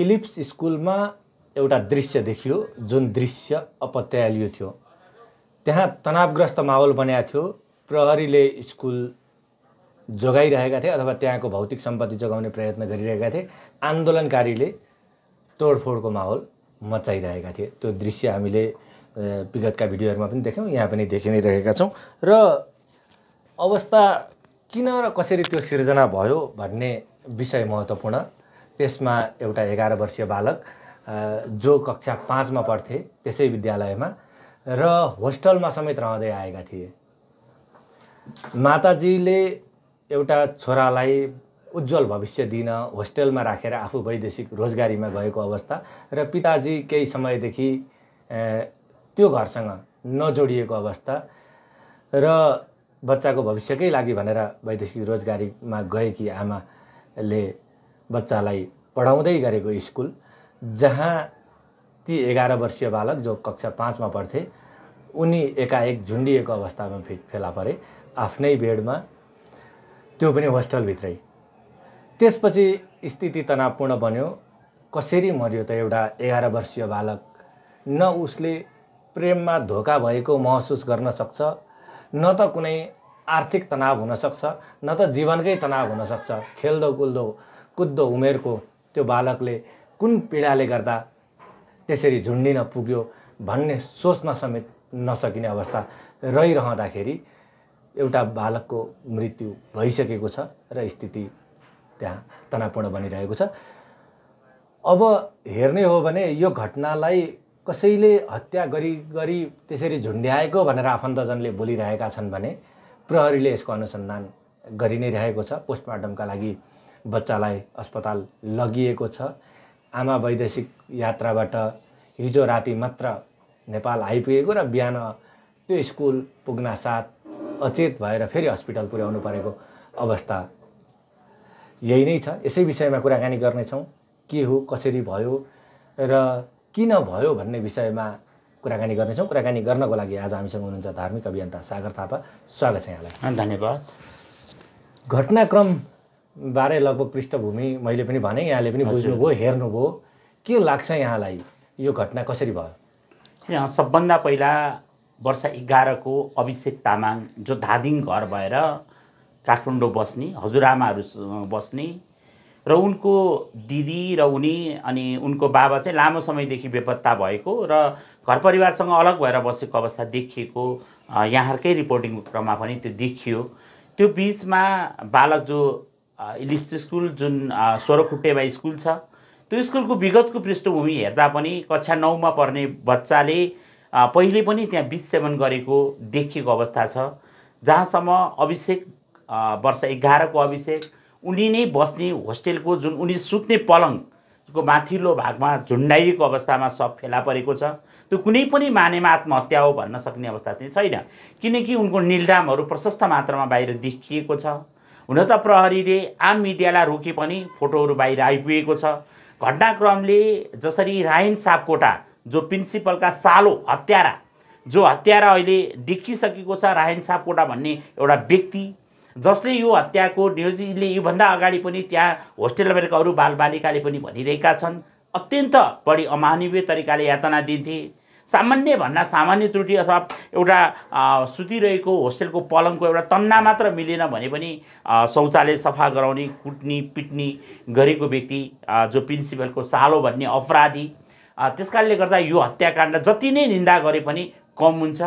Philips स्कुलमा एउटा दृश्य देखियो जुन दृश्य अपत्यालियो थियो त्यहाँ तनावग्रस्त माहौल बनाएको थियो प्रहरीले स्कुल जोगाइरहेका थिए अथवा त्यहाँको भौतिक सम्पत्ति जोगाउने प्रयत्न गरिरहेका थिए आन्दोलनकारीले तोडफोडको माहौल मचाइरहेका थिए त्यो दृश्य हामीले विगतका भिडियोहरूमा पनि देख्यौँ यहाँ पनि देखि नै रहेका छौँ र अवस्था किन र कसरी त्यो सिर्जना भयो भन्ने विषय महत्त्वपूर्ण त्यसमा एउटा एघार वर्षीय बालक जो कक्षा पाँचमा पढ्थे त्यसै विद्यालयमा र होस्टलमा समेत रहँदै आएका थिए माताजीले एउटा छोरालाई उज्जवल भविष्य दिन होस्टेलमा राखेर आफू वैदेशिक रोजगारीमा गएको अवस्था र पिताजी केही समयदेखि त्यो घरसँग नजोडिएको अवस्था र बच्चाको भविष्यकै लागि भनेर वैदेशिक रोजगारीमा गएकी आमाले बच्चालाई पढाउँदै गरेको स्कुल जहाँ ती एघार वर्षीय बालक जो कक्षा पाँचमा पढ्थे उनी एकाएक झुन्डिएको अवस्थामा फे फेला परे आफ्नै बेडमा त्यो पनि होस्टलभित्रै त्यसपछि स्थिति तनावपूर्ण बन्यो कसरी मर्यो त एउटा एघार वर्षीय बालक न उसले प्रेममा धोका भएको महसुस गर्न सक्छ न त कुनै आर्थिक तनाव हुनसक्छ न त जीवनकै तनाव हुनसक्छ खेल्दो कुल्दो कुद्दो उमेरको त्यो बालकले कुन पीडाले गर्दा त्यसरी झुन्डिन पुग्यो भन्ने सोच्न समेत नसकिने अवस्था रहिरहँदाखेरि एउटा बालकको मृत्यु भइसकेको छ र स्थिति त्यहाँ तनावपूर्ण बनिरहेको छ अब हेर्ने हो भने यो घटनालाई कसैले हत्या गरी गरी त्यसरी झुन्ड्याएको भनेर आफन्तजनले बोलिरहेका छन् भने प्रहरीले यसको अनुसन्धान गरि नै रहेको छ पोस्टमार्टमका लागि बच्चालाई अस्पताल लगिएको छ आमा वैदेशिक यात्राबाट हिजो राति मात्र नेपाल आइपुगेको र बिहान त्यो स्कुल पुग्न साथ अचेत भएर फेरि हस्पिटल पुर्याउनु परेको अवस्था यही नै छ यसै विषयमा कुराकानी गर्नेछौँ के हो कसरी भयो र किन भयो भन्ने विषयमा कुराकानी गर्नेछौँ कुराकानी गर्नको लागि आज हामीसँग हुनुहुन्छ धार्मिक अभियन्ता सागर थापा स्वागत छ यहाँलाई धन्यवाद घटनाक्रम बाह्रै लगभग पृष्ठभूमि मैले पनि भने यहाँले पनि बुझ्नुभयो हेर्नुभयो के लाग्छ यहाँलाई यो घटना कसरी भयो यहाँ सबभन्दा पहिला वर्ष एघारको अभिषेक तामाङ जो धादिङ घर भएर काठमाडौँ बस्ने हजुरआमाहरू बस्ने र उनको दिदी र उनी अनि उनको बाबा चाहिँ लामो समयदेखि बेपत्ता भएको र घर परिवारसँग अलग भएर बसेको अवस्था देखिएको यहाँहरूकै रिपोर्टिङको क्रममा पनि त्यो देखियो त्यो बिचमा बालक जो इलिप्स स्कुल जुन स्वरखुट्टेमा स्कुल छ त्यो स्कुलको विगतको पृष्ठभूमि हेर्दा पनि कक्षा नौमा पर्ने बच्चाले पहिले पनि त्यहाँ विष सेवन गरेको देखिएको अवस्था छ जहाँसम्म अभिषेक वर्ष एघारको अभिषेक उनी नै बस्ने होस्टेलको जुन उनी सुत्ने पलङको माथिल्लो भागमा झुन्डाइएको अवस्थामा सब फेला परेको छ त्यो कुनै पनि मानेमा आत्महत्या हो भन्न सक्ने अवस्था चाहिँ छैन किनकि उनको निलडामहरू प्रशस्त मात्रामा बाहिर देखिएको छ हुन त प्रहरीले आम मिडियालाई रोके पनि फोटोहरू बाहिर आइपुगेको छ घटनाक्रमले जसरी रायन सापकोटा जो प्रिन्सिपलका सालो हत्यारा जो हत्यारा अहिले देखिसकेको छ रायन सापकोटा भन्ने एउटा व्यक्ति जसले यो हत्याको नियोजितले योभन्दा अगाडि पनि त्यहाँ होस्टेल रहेका अरू बालबालिकाले पनि भनिरहेका छन् अत्यन्त बढी अमानवीय तरिकाले यातना दिन्थे सामान्य भन्दा सामान्य त्रुटि अथवा एउटा सुतिरहेको होस्टेलको पलङको एउटा तन्ना मात्र मिलेन भने पनि शौचालय सफा गराउने कुट्ने पिट्ने गरेको व्यक्ति जो प्रिन्सिपलको सालो भन्ने अपराधी त्यस कारणले गर्दा यो हत्याकाण्ड जति नै निन्दा गरे पनि कम हुन्छ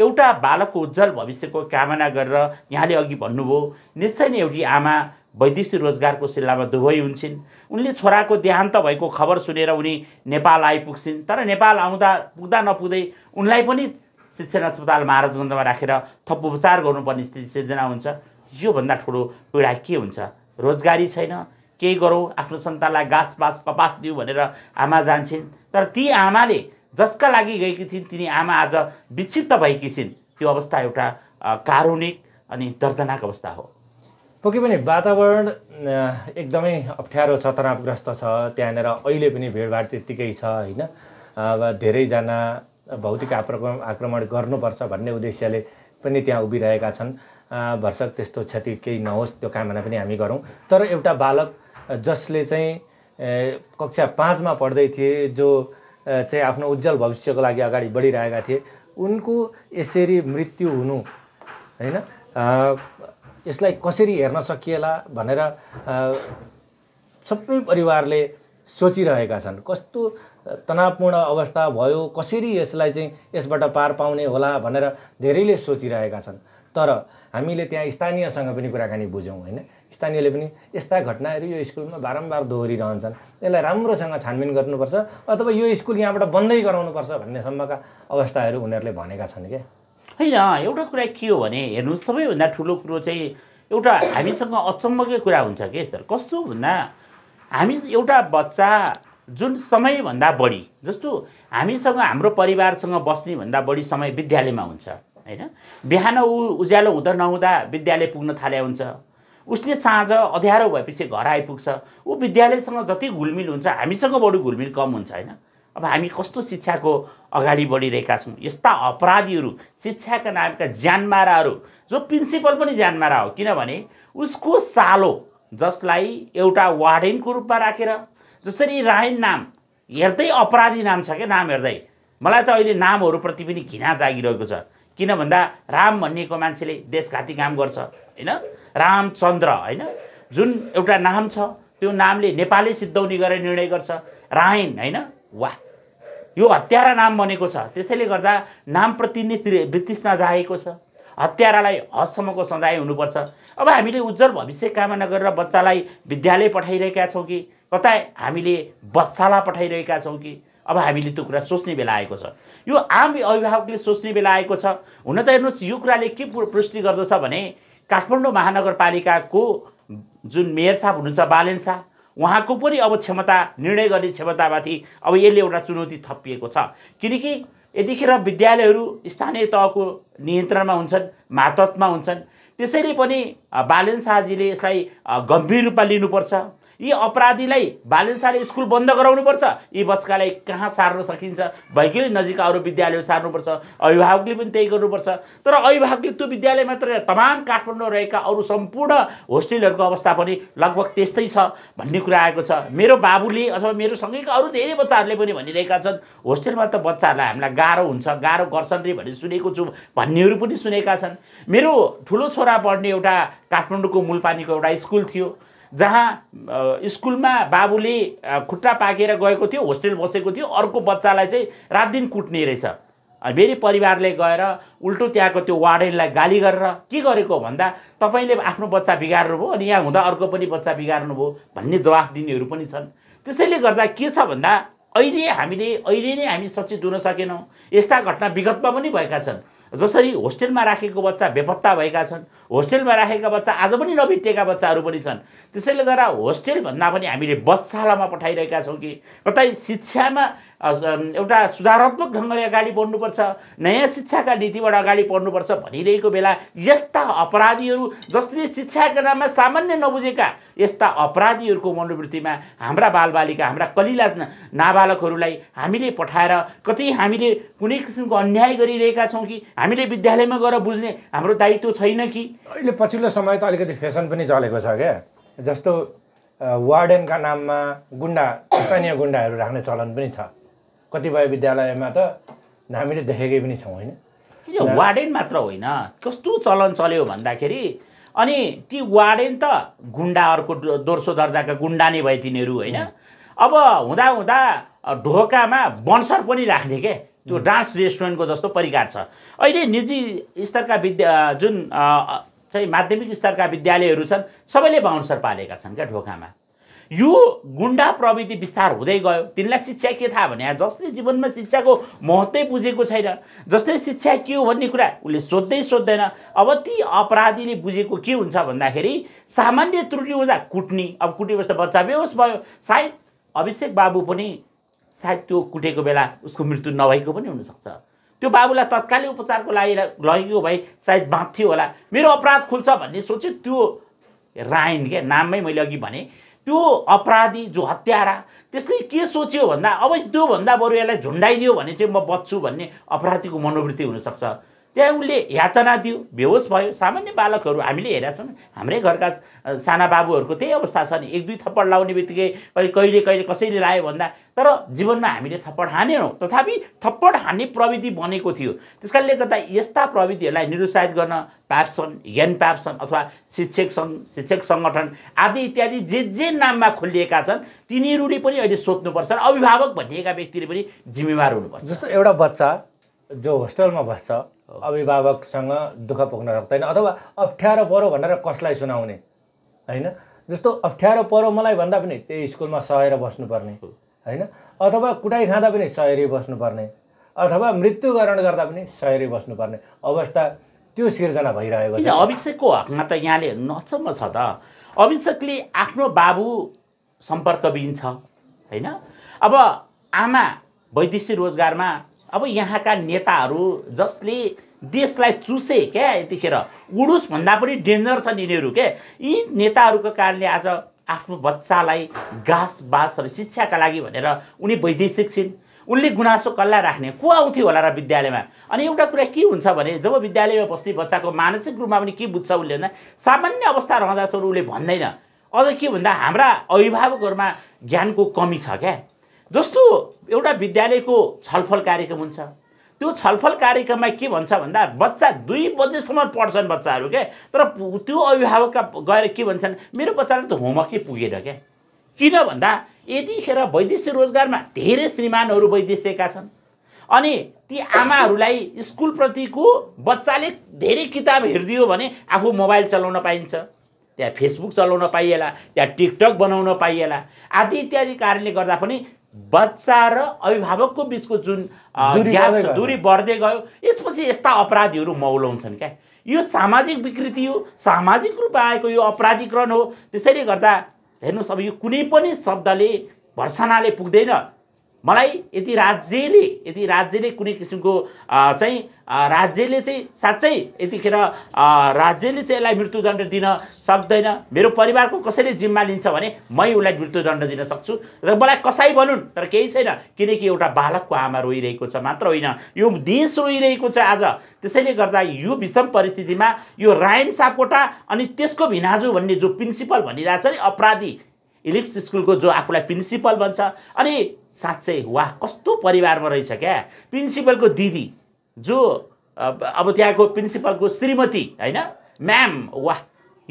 एउटा बालकको उज्जवल भविष्यको कामना गरेर यहाँले अघि भन्नुभयो निश्चय नै एउटी आमा वैदेशिक रोजगारको सिल्लामा दुवै हुन्छन् उनले छोराको देहान्त भएको खबर सुनेर उनी नेपाल आइपुग्छिन् तर नेपाल आउँदा पुग्दा नपुग्दै उनलाई पनि शिक्षण अस्पताल महाराजगञ्जमा राखेर थप उपचार गर्नुपर्ने स्थिति सिर्जना हुन्छ योभन्दा ठुलो पीडा के हुन्छ रोजगारी छैन केही गरौँ आफ्नो सन्तानलाई घाँसपास कपास दिउँ भनेर आमा जान्छन् तर ती आमाले जसका लागि गएकी थिइन् तिनी आमा आज विक्षिप्त भएकी छिन् त्यो अवस्था एउटा कारुणिक अनि दर्दनाक अवस्था हो पक्कै पनि वातावरण एकदमै अप्ठ्यारो छ तनावग्रस्त छ त्यहाँनिर अहिले पनि भिडभाड त्यत्तिकै छ होइन अब धेरैजना भौतिक आक्रमण आक्रमण गर्नुपर्छ भन्ने उद्देश्यले पनि त्यहाँ उभिरहेका छन् भर्सक त्यस्तो क्षति केही नहोस् त्यो कामना पनि हामी गरौँ तर एउटा बालक जसले चाहिँ कक्षा पाँचमा पढ्दै थिए जो चाहिँ आफ्नो उज्जवल भविष्यको लागि अगाडि बढिरहेका थिए उनको यसरी मृत्यु हुनु होइन यसलाई कसरी हेर्न सकिएला भनेर सबै परिवारले सोचिरहेका छन् कस्तो तनावपूर्ण अवस्था भयो कसरी यसलाई चाहिँ यसबाट पार पाउने होला भनेर धेरैले सोचिरहेका छन् तर हामीले त्यहाँ स्थानीयसँग पनि कुराकानी बुझ्यौँ होइन स्थानीयले पनि यस्ता घटनाहरू यो स्कुलमा बारम्बार दोहोरिरहन्छन् यसलाई राम्रोसँग छानबिन गर्नुपर्छ अथवा यो स्कुल यहाँबाट बन्दै गराउनुपर्छ भन्ने सम्मका अवस्थाहरू उनीहरूले भनेका छन् क्या होइन एउटा कुरा के हो भने हेर्नु सबैभन्दा ठुलो कुरो चाहिँ एउटा हामीसँग अचम्मकै कुरा हुन्छ के सर कस्तो भन्दा हामी एउटा बच्चा जुन समयभन्दा बढी जस्तो हामीसँग हाम्रो परिवारसँग बस्ने भन्दा बढी समय विद्यालयमा हुन्छ होइन बिहान उ उज्यालो हुँदा नहुँदा विद्यालय पुग्न थाले हुन्छ उसले साँझ अध्यारो भएपछि घर आइपुग्छ ऊ विद्यालयसँग जति घुलमिल हुन्छ हामीसँग बढी घुलमिल कम हुन्छ होइन अब हामी कस्तो शिक्षाको अगाडि बढिरहेका छौँ यस्ता अपराधीहरू शिक्षाका नामका ज्यानमाराहरू जो प्रिन्सिपल पनि ज्यानमारा हो किनभने उसको सालो जसलाई एउटा वार्डेनको रूपमा राखेर जसरी रायन नाम हेर्दै अपराधी नाम छ क्या नाम हेर्दै मलाई त अहिले नामहरूप्रति पनि घिना जागिरहेको छ किन भन्दा राम भनिएको मान्छेले देशघाती काम गर्छ होइन रामचन्द्र होइन जुन एउटा नाम छ त्यो नामले नेपाली सिद्धाउने गरेर निर्णय गर्छ रायन होइन वा यो हत्यारा नाम बनेको छ त्यसैले गर्दा नामप्रति नै वितृष्णा जाएको छ हत्यारालाई हदसम्मको सजाय हुनुपर्छ अब हामीले उज्जवल भविष्य कामना गरेर बच्चालाई विद्यालय पठाइरहेका छौँ कि कतै हामीले बच्चाला पठाइरहेका छौँ कि अब हामीले त्यो कुरा सोच्ने बेला आएको छ यो आम अभिभावकले सोच्ने बेला आएको छ हुन त हेर्नुहोस् यो कुराले के पुष्टि गर्दछ भने काठमाडौँ महानगरपालिकाको जुन मेयर साहब हुनुहुन्छ बालेन शाह उहाँको पनि अब क्षमता निर्णय गर्ने क्षमतामाथि अब यसले एउटा चुनौती थपिएको छ किनकि यतिखेर विद्यालयहरू स्थानीय तहको नियन्त्रणमा हुन्छन् मातत्मा हुन्छन् त्यसैले पनि बालन शाहजीले यसलाई गम्भीर रूपमा लिनुपर्छ यी अपराधीलाई बालिन्साले स्कुल बन्द गराउनुपर्छ यी बच्चालाई कहाँ सार्न सकिन्छ भइकले नजिकका अरू विद्यालय सार्नुपर्छ अभिभावकले पनि त्यही गर्नुपर्छ तर अभिभावकले त्यो विद्यालय मात्र तमाम काठमाडौँ रहेका अरू सम्पूर्ण होस्टेलहरूको अवस्था पनि लगभग त्यस्तै छ भन्ने कुरा आएको छ मेरो बाबुले अथवा मेरो सँगैका अरू धेरै बच्चाहरूले पनि भनिरहेका छन् होस्टेलमा त बच्चाहरूलाई हामीलाई गाह्रो हुन्छ गाह्रो गर्छन् रे भनेर सुनेको छु भन्नेहरू पनि सुनेका छन् मेरो ठुलो छोरा पढ्ने एउटा काठमाडौँको मूलपानीको एउटा स्कुल थियो जहाँ स्कुलमा बाबुले खुट्टा पाकेर गएको थियो होस्टेल बसेको थियो अर्को बच्चालाई चाहिँ रात दिन कुट्ने रहेछ फेरि परिवारले गएर उल्टो त्यहाँको त्यो वार्डेनलाई गाली गरेर के गरेको भन्दा तपाईँले आफ्नो बच्चा बिगार्नुभयो अनि यहाँ हुँदा अर्को पनि बच्चा बिगार्नुभयो भन्ने जवाफ दिनेहरू पनि छन् त्यसैले गर्दा के छ भन्दा अहिले हामीले अहिले नै हामी सचेत हुन सकेनौँ यस्ता घटना विगतमा पनि भएका छन् जसरी होस्टेलमा राखेको बच्चा बेपत्ता भएका छन् होस्टेलमा राखेका बच्चा आज पनि नभेटिएका बच्चाहरू पनि छन् त्यसैले गर्दा होस्टेलभन्दा पनि हामीले बच्चालामा पठाइरहेका छौँ कि कतै शिक्षामा एउटा सुधारात्मक ढङ्गले अगाडि बढ्नुपर्छ नयाँ शिक्षाका नीतिबाट अगाडि बढ्नुपर्छ भनिरहेको बेला यस्ता अपराधीहरू जसले शिक्षाका नाममा सामान्य नबुझेका यस्ता अपराधीहरूको मनोवृत्तिमा हाम्रा बालबालिका हाम्रा कलिला नाबालकहरूलाई हामीले पठाएर कतै हामीले कुनै किसिमको अन्याय गरिरहेका छौँ कि हामीले विद्यालयमा गएर बुझ्ने हाम्रो दायित्व छैन कि अहिले पछिल्लो समय त अलिकति फेसन पनि चलेको छ क्या जस्तो वार्डेनका नाममा गुन्डा स्थानीय गुन्डाहरू राख्ने चलन पनि छ कतिपय विद्यालयमा त हामीले देखेकै पनि छौँ होइन यो वार्डेन मात्र होइन कस्तो चलन चल्यो भन्दाखेरि अनि ती वार्डेन त गुन्डाहरूको दोस्रो दर्जाका गुन्डा नै भए तिनीहरू होइन अब हुँदा हुँदा ढोकामा बन्सर पनि राख्ने के त्यो डान्स रेस्टुरेन्टको जस्तो परिकार छ अहिले निजी स्तरका विद्या जुन चाहिँ माध्यमिक स्तरका विद्यालयहरू छन् सबैले बााउन्सर पालेका छन् क्या ढोकामा यो गुन्डा प्रविधि विस्तार हुँदै गयो तिनलाई शिक्षा के थाहा भने जसले जीवनमा शिक्षाको महत्त्वै बुझेको छैन जसले शिक्षा के हो भन्ने कुरा उसले सोध्दै सोध्दैन अब ती अपराधीले बुझेको के हुन्छ भन्दाखेरि सामान्य त्रुटि हुँदा कुट्ने अब कुटेपछि त बच्चा बेहोस भयो सायद अभिषेक बाबु पनि सायद त्यो कुटेको बेला उसको मृत्यु नभएको पनि हुनसक्छ त्यो बाबुलाई तत्कालै उपचारको लागि लगेको भए सायद बाँच्थ्यो होला मेरो अपराध खुल्छ भन्ने सोचे त्यो रायन क्या नाममै मैले अघि भने त्यो अपराधी जो हत्यारा त्यसले के सोच्यो भन्दा अब त्योभन्दा बरु यसलाई झुन्डाइदियो भने चाहिँ म बच्छु भन्ने अपराधीको मनोवृत्ति हुनसक्छ त्यहाँ उसले यातना दियो बेहोस भयो सामान्य बालकहरू हामीले हेरेका छौँ हाम्रै घरका साना बाबुहरूको त्यही अवस्था छ नि एक दुई थप्पड लाउने बित्तिकै कहिले कहिले कसैले लायो भन्दा तर जीवनमा हामीले थप्पड हानेनौँ तथापि थप्पड हान्ने प्रविधि बनेको थियो त्यस कारणले गर्दा यस्ता प्रविधिहरूलाई निरुत्साहित गर्न पाप सङ्घ ज्ञान पाप अथवा शिक्षक सङ्घ शिक्षक सङ्गठन आदि इत्यादि जे जे नाममा खोलिएका छन् तिनीहरूले पनि अहिले सोध्नुपर्छ र अभिभावक भनिएका व्यक्तिले पनि जिम्मेवार हुनुपर्छ जस्तो एउटा बच्चा जो होस्टेलमा बस्छ अभिभावकसँग दुःख पुग्न सक्दैन अथवा अप्ठ्यारो पऱ्यो भनेर कसलाई सुनाउने होइन जस्तो अप्ठ्यारो परो मलाई भन्दा पनि त्यही स्कुलमा सहेर बस्नुपर्ने होइन अथवा कुटाइ खाँदा पनि सहरी बस्नुपर्ने अथवा मृत्युकरण गर्दा पनि सहरी बस्नुपर्ने अवस्था त्यो सिर्जना भइरहेको छ अभिषेकको हकमा त यहाँले हेर्नु छ त अभिषेकले आफ्नो बाबु सम्पर्क बिन्छ होइन अब आमा वैदेशिक रोजगारमा अब यहाँका नेताहरू जसले देशलाई चुसे क्या यतिखेर उडुस भन्दा पनि डेन्जर छन् यिनीहरू के यी नेताहरूको कारणले आज आफ्नो बच्चालाई घाँस बाँस शिक्षाका लागि भनेर उनी वैदेशिक छिन् उनले गुनासो कसलाई राख्ने को आउँथ्यो होला र विद्यालयमा अनि एउटा कुरा के हुन्छ भने जब विद्यालयमा बस्ने बच्चाको मानसिक रूपमा पनि के बुझ्छ उसले भन्दा सामान्य अवस्था रहँदा चाहिँ उसले भन्दैन अझ के भन्दा हाम्रा अभिभावकहरूमा ज्ञानको कमी छ क्या जस्तो एउटा विद्यालयको छलफल कार्यक्रम हुन्छ त्यो छलफल कार्यक्रममा के भन्छ भन्दा बच्चा दुई बजेसम्म पढ्छन् बच्चाहरू के तर त्यो अभिभावकका गएर के भन्छन् मेरो बच्चाले त होमवर्कै पुगेन क्या किन भन्दा यतिखेर वैदेशिक रोजगारमा धेरै श्रीमानहरू वैदेशिएका छन् अनि ती आमाहरूलाई स्कुलप्रतिको बच्चाले धेरै किताब हेरिदियो भने आफू मोबाइल चलाउन पाइन्छ त्यहाँ फेसबुक चलाउन पाइएला त्यहाँ टिकटक बनाउन पाइएला आदि इत्यादि कारणले गर्दा पनि बच्चा र अभिभावकको बिचको जुन दुरी बढ्दै गयो यसपछि यस्ता अपराधीहरू मौलाउँछन् क्या यो सामाजिक विकृति हो सामाजिक रूपमा आएको यो अपराधीकरण हो त्यसैले गर्दा हेर्नुहोस् अब यो कुनै पनि शब्दले भर्सनाले पुग्दैन मलाई यदि राज्यले यदि राज्यले कुनै किसिमको चाहिँ राज्यले चाहिँ साँच्चै यतिखेर राज्यले चाहिँ यसलाई मृत्युदण्ड दिन सक्दैन मेरो परिवारको कसैले जिम्मा लिन्छ भने मै उसलाई मृत्युदण्ड दिन सक्छु र मलाई कसै भनुन् तर केही छैन किनकि एउटा बालकको आमा रोइरहेको छ मात्र होइन यो देश रोइरहेको छ आज त्यसैले गर्दा यो विषम परिस्थितिमा यो रायन सापकोटा अनि त्यसको भिनाजु भन्ने जो प्रिन्सिपल भनिरहेछ नि अपराधी इलिप्स स्कुलको जो आफूलाई प्रिन्सिपल भन्छ अनि साँच्चै वाह कस्तो परिवारमा रहेछ क्या प्रिन्सिपलको दिदी जो अब त्यहाँको प्रिन्सिपलको श्रीमती होइन म्याम वाह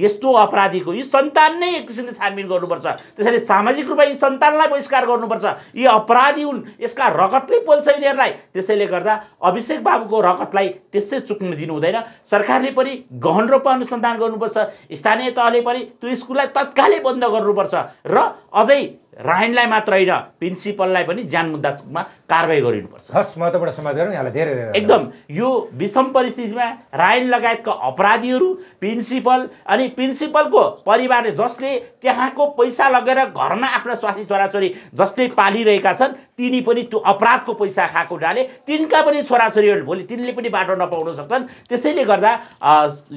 यस्तो अपराधीको यी सन्तान नै एक किसिमले छानबिन गर्नुपर्छ त्यसैले सामाजिक रूपमा यी सन्तानलाई बहिष्कार गर्नुपर्छ यी अपराधी हुन् यसका रगतले पोल्छ यिनीहरूलाई त्यसैले गर्दा अभिषेक बाबुको रगतलाई त्यसै चुक्न दिनु हुँदैन सरकारले पनि गहन रूपमा अनुसन्धान गर्नुपर्छ स्थानीय तहले पनि त्यो स्कुललाई तत्कालै बन्द गर्नुपर्छ र अझै रायनलाई मात्र होइन प्रिन्सिपललाई पनि ज्यान मुद्दामा कारवाही गरिनुपर्छ हस् महत्त्वपूर्ण समाचार यहाँलाई धेरै धेरै एकदम यो विषम परिस्थितिमा राइन लगायतका अपराधीहरू प्रिन्सिपल अनि प्रिन्सिपलको परिवारले जसले त्यहाँको पैसा लगेर घरमा आफ्ना स्वास्थ्य छोराछोरी जसले पालिरहेका छन् तिनी पनि त्यो अपराधको पैसा खाएको हुनाले तिनका पनि छोराछोरीहरू भोलि तिनले पनि बाटो नपाउन सक्छन् त्यसैले गर्दा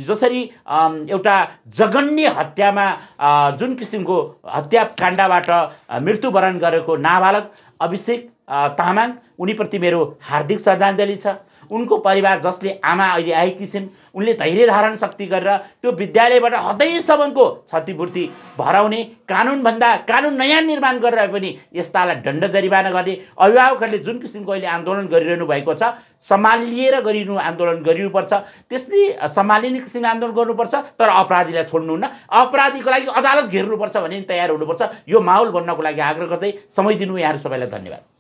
जसरी एउटा जघन्य हत्यामा जुन किसिमको हत्याकाण्डबाट मृत्युवरण गरेको नाबालक अभिषेक तामाङ उनीप्रति मेरो हार्दिक श्रद्धाञ्जली छ उनको परिवार जसले आमा अहिले आएकी छिन् उनले धैर्य धारण शक्ति गरेर त्यो विद्यालयबाट हदैसम्मको क्षतिपूर्ति भराउने कानुनभन्दा कानुन नयाँ निर्माण गरेर पनि यस्तालाई दण्ड जरिवाना गर्ने अभिभावकहरूले जुन किसिमको अहिले आन्दोलन गरिरहनु भएको छ सम्हालिएर गरिनु आन्दोलन गरिनुपर्छ त्यसले सम्हालिने किसिमले आन्दोलन गर्नुपर्छ तर अपराधीलाई छोड्नुहुन्न अपराधीको लागि अदालत घेर्नुपर्छ भन्ने तयार हुनुपर्छ यो माहौल बन्नको लागि आग्रह गर्दै समय दिनु यहाँहरू सबैलाई धन्यवाद